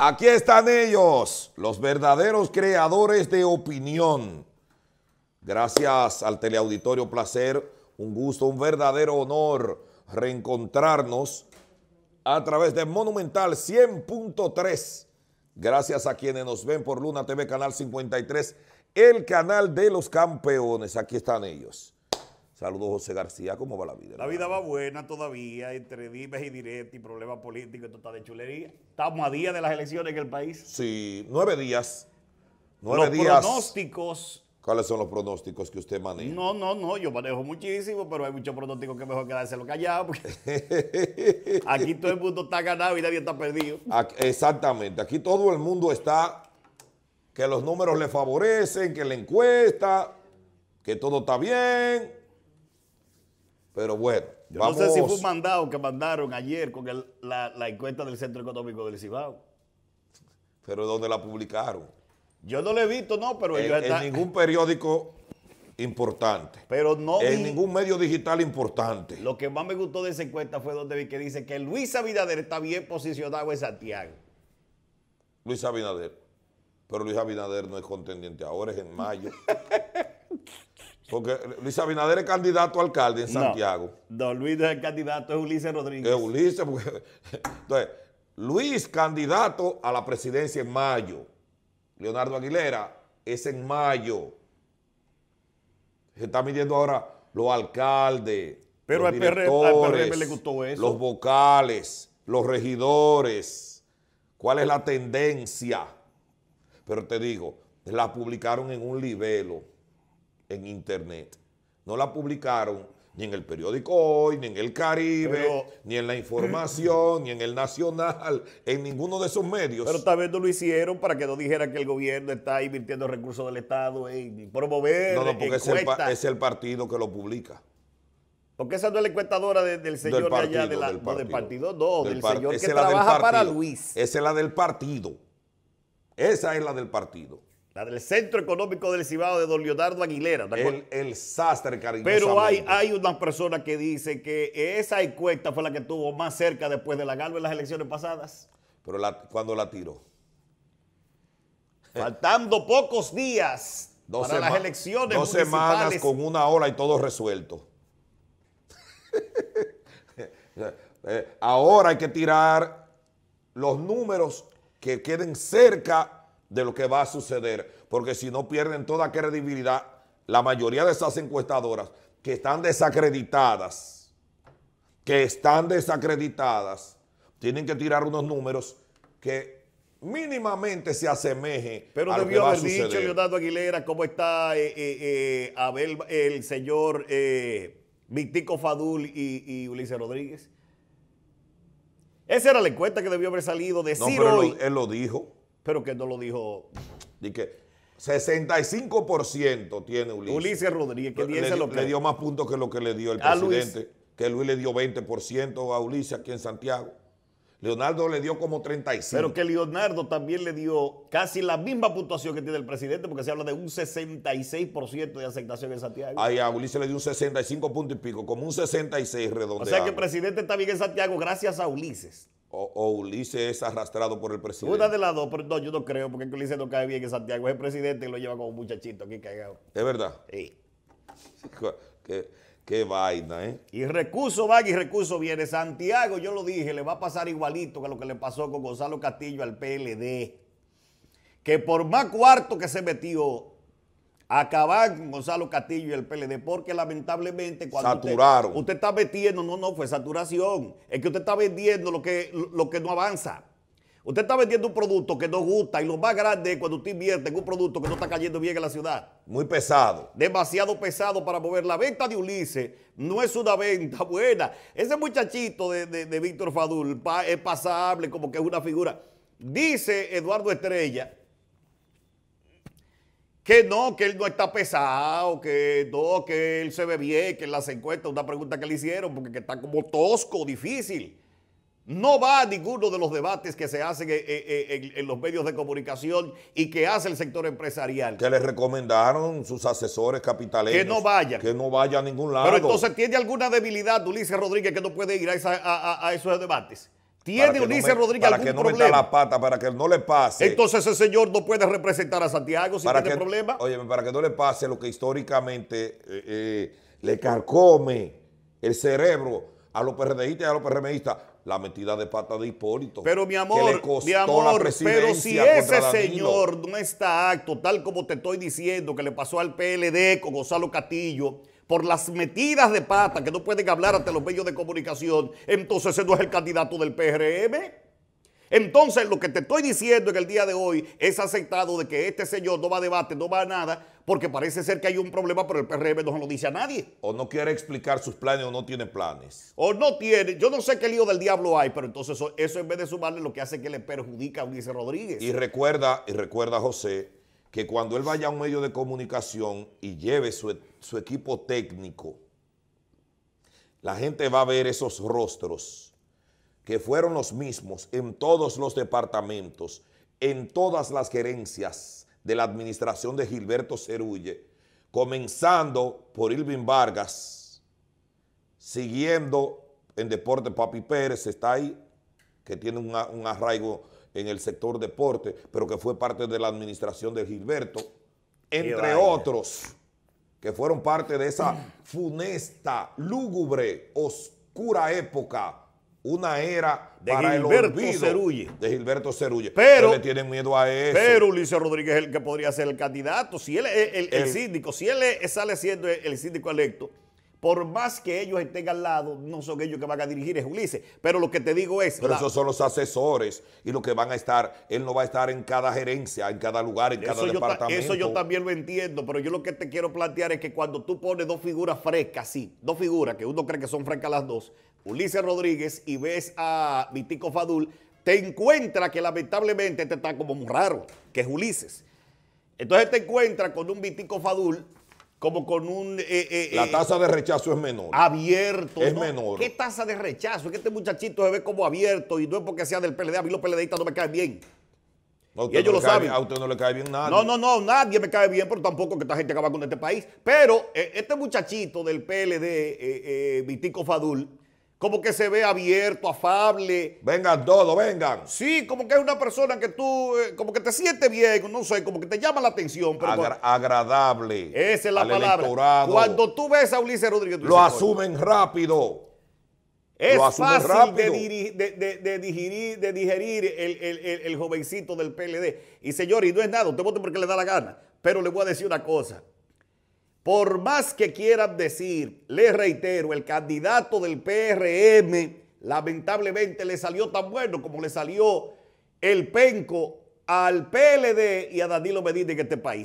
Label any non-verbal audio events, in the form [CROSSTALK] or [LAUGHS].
Aquí están ellos, los verdaderos creadores de opinión. Gracias al teleauditorio Placer, un gusto, un verdadero honor reencontrarnos a través de Monumental 100.3. Gracias a quienes nos ven por Luna TV, Canal 53, el canal de los campeones. Aquí están ellos. Saludos José García, ¿cómo va la vida? La vida va buena todavía, entre dimes y directos y problemas políticos, esto está de chulería. Estamos a día de las elecciones en el país. Sí, nueve días. Nueve los pronósticos. ¿Cuáles son los pronósticos que usted maneja? No, no, no, yo manejo muchísimo, pero hay muchos pronósticos que mejor quedárselo callado, porque [LAUGHS] aquí todo el mundo está ganado y nadie está perdido. exactamente, aquí todo el mundo está que los números le favorecen, que la encuesta, que todo está bien, pero bueno. Yo vamos... no sé si fue un mandado que mandaron ayer con la, encuesta del Centro Económico del Cibao. Pero ¿dónde la publicaron? Yo no la he visto, no, pero en, ningún periódico importante. Pero no En ningún medio digital importante. Lo que más me gustó de esa encuesta fue donde vi que dice que Luis Abinader está bien posicionado en Santiago. Luis Abinader. Pero Luis Abinader no es contendiente ahora, es en mayo. [LAUGHS] Porque Luis Abinader es candidato a alcalde en Santiago. No, Luis es el candidato, es Ulises Rodríguez. Es Ulises, porque... Entonces, Luis candidato a la presidencia en mayo. Leonardo Aguilera es en mayo. Se está midiendo ahora los alcaldes, Pero los al directores, PRM le gustó eso. los vocales, los regidores. ¿Cuál es la tendencia? Pero te digo, la publicaron en un libelo en internet. No la publicaron ni en el periódico Hoy, ni en el Caribe, ni en la información, ni en el Nacional, en ninguno de esos medios. Pero tal vez no lo hicieron para que no dijera que el gobierno está invirtiendo recursos del Estado en promover. No, no, porque es el, partido que lo publica. Porque esa no es la encuestadora del señor partido, allá, del partido, no, del, señor que trabaja para Luis. Esa es la del partido. Esa es la del partido del Centro Económico del Cibao de Don Leonardo Aguilera. El, sastre, cariñoso Pero hay, hay persona que dice que esa encuesta fue la que tuvo más cerca después de la Galo en las elecciones pasadas. Pero cuando la tiró. Faltando pocos días para las elecciones Dos semanas con una ola y todo resuelto. [LAUGHS] Eh, eh, ahora hay que tirar los números que queden cerca de lo que va a suceder, porque si no pierden toda credibilidad, la mayoría de esas encuestadoras que están desacreditadas, que están desacreditadas, tienen que tirar unos números que mínimamente se asemejen Pero a lo haber dicho Leonardo Aguilera cómo está eh, eh, eh, el señor eh, Fadul y, Ulises Rodríguez. Esa era la encuesta que debió haber salido de él lo dijo. Pero que no lo dijo. Y que 65% tiene Ulises. Ulises Rodríguez, que le, lo que... le dio más puntos que lo que le dio el presidente. Que Luis le dio 20% a Ulises aquí en Santiago. Leonardo le dio como 35. Pero que Leonardo también le dio casi la misma puntuación que tiene el presidente, porque se habla de un 66% de aceptación en Santiago. ahí a Ulises le dio un 65 puntos y pico, como un 66 redondeado. O sea que el presidente está bien en Santiago gracias a Ulises. O, Ulises es arrastrado por el presidente. Una de las dos, pero no, yo no creo, porque Ulises no cae bien que Santiago. Es el presidente y lo lleva como muchachito aquí cagado. ¿Es verdad? Sí. qué, vaina, ¿eh? Y recurso va y recurso viene. Santiago, yo lo dije, le va a pasar igualito que lo que le pasó con Gonzalo Castillo al PLD. Que por más cuarto que se metió, acabar Gonzalo Castillo y el PLD, porque lamentablemente cuando Saturaron. Usted, está metiendo, no, no, fue saturación, es que usted está vendiendo lo que, lo que no avanza. Usted está vendiendo un producto que no gusta y lo más grande es cuando usted invierte en un producto que no está cayendo bien en la ciudad. Muy pesado. Demasiado pesado para mover. La venta de Ulises no es una venta [LAUGHS] buena. Ese muchachito de, Víctor Fadul es pasable, como que es una figura. Dice Eduardo Estrella que no, que él no está pesado, que no, que él se ve bien, que en las encuestas, una pregunta que le hicieron, porque está como tosco, difícil. No va a ninguno de los debates que se hacen eh, eh, eh, en, los medios de comunicación y que hace el sector empresarial. Que le recomendaron sus asesores capitales. Que no vaya. Que no vaya a ningún lado. Pero entonces tiene alguna debilidad Ulises Rodríguez que no puede ir a, a esos debates. ¿Tiene Rodríguez Para que no meta la pata, para que no le pase. Entonces ese señor no puede representar a Santiago si para tiene que, problema. Oye, para que no le pase lo que históricamente eh, eh, le carcome el cerebro a los PRDistas y a los PRMistas, la metida de pata de Hipólito. Pero mi amor, mi amor, pero si ese señor no está acto, tal como te estoy diciendo, que le pasó al PLD con Gonzalo Castillo, por las metidas de pata que no pueden hablar ante los medios de comunicación, entonces ese no es el candidato del PRM. Entonces, lo que te estoy diciendo en el día de hoy es aceptado de que este señor no va a debate, no va a nada, porque parece ser que hay un problema, pero el PRM no lo dice a nadie. O no quiere explicar sus planes o no tiene planes. O no tiene. Yo no sé qué lío del diablo hay, pero entonces eso, en vez de sumarle lo que hace que le perjudica a Ulises Rodríguez. Y recuerda, y recuerda, José, que cuando él vaya a un medio de comunicación y lleve su, equipo técnico, la gente va a ver esos rostros que fueron los mismos en todos los departamentos, en todas las gerencias de la administración de Gilberto Cerulle, comenzando por Ilvin Vargas, siguiendo en Deporte Papi Pérez, está ahí, que tiene un arraigo en el sector deporte, pero que fue parte de la administración de Gilberto, entre otros, que fueron parte de esa funesta, lúgubre, oscura época una era de Gilberto el Cerulle. De Gilberto Cerulle. Pero, le tienen miedo a eso. Pero Ulises Rodríguez es el que podría ser el candidato. Si él es el, síndico, si él sale siendo el, síndico electo, por más que ellos estén al lado, no son ellos que van a dirigir, es Ulises. Pero lo que te digo es... Pero esos son los asesores y los que van a estar, él no va a estar en cada gerencia, en cada lugar, en cada departamento. eso yo también lo entiendo, pero yo lo que te quiero plantear es que cuando tú pones dos figuras frescas, sí, dos figuras que uno cree que son frescas las dos, Ulises Rodríguez y ves a Vitico Fadul, te encuentra que lamentablemente te este está como muy raro, que es Ulises. Entonces te encuentras con un Vitico Fadul como con un... Eh, eh, eh, la tasa de rechazo es menor. Abierto. Es menor. ¿Qué tasa de rechazo? Es que este muchachito se ve como abierto y no es porque sea del PLD. A mí los PLDistas no me caen bien. ellos lo saben. A usted no le cae bien nadie. No, no, no, nadie me cae bien, pero tampoco que esta gente acaba con este país. Pero este muchachito del PLD, Vitico Fadul, como que se ve abierto, afable. Vengan todos, vengan. Sí, como que es una persona que tú, eh, como que te sientes bien, no sé, como que te llama la atención. agradable. Esa es la palabra. Cuando tú ves a Ulises Rodríguez, lo asumen rápido. lo asumen fácil rápido. De, de, digerir, el, jovencito del PLD. Y señor, y no es nada, usted vote porque le da la gana. Pero le voy a decir una cosa. Por más que quieran decir, les reitero, el candidato del PRM lamentablemente le salió tan bueno como le salió el penco al PLD y a Danilo Medina en este país.